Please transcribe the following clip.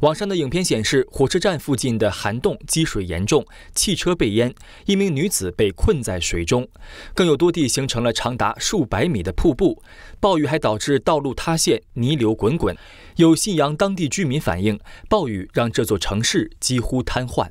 网上的影片显示，火车站附近的涵洞积水严重，汽车被淹，一名女子被困在水中。更有多地形成了长达数百米的瀑布。暴雨还导致道路塌陷，泥流滚滚。有信阳当地居民反映，暴雨让这座城市几乎瘫痪。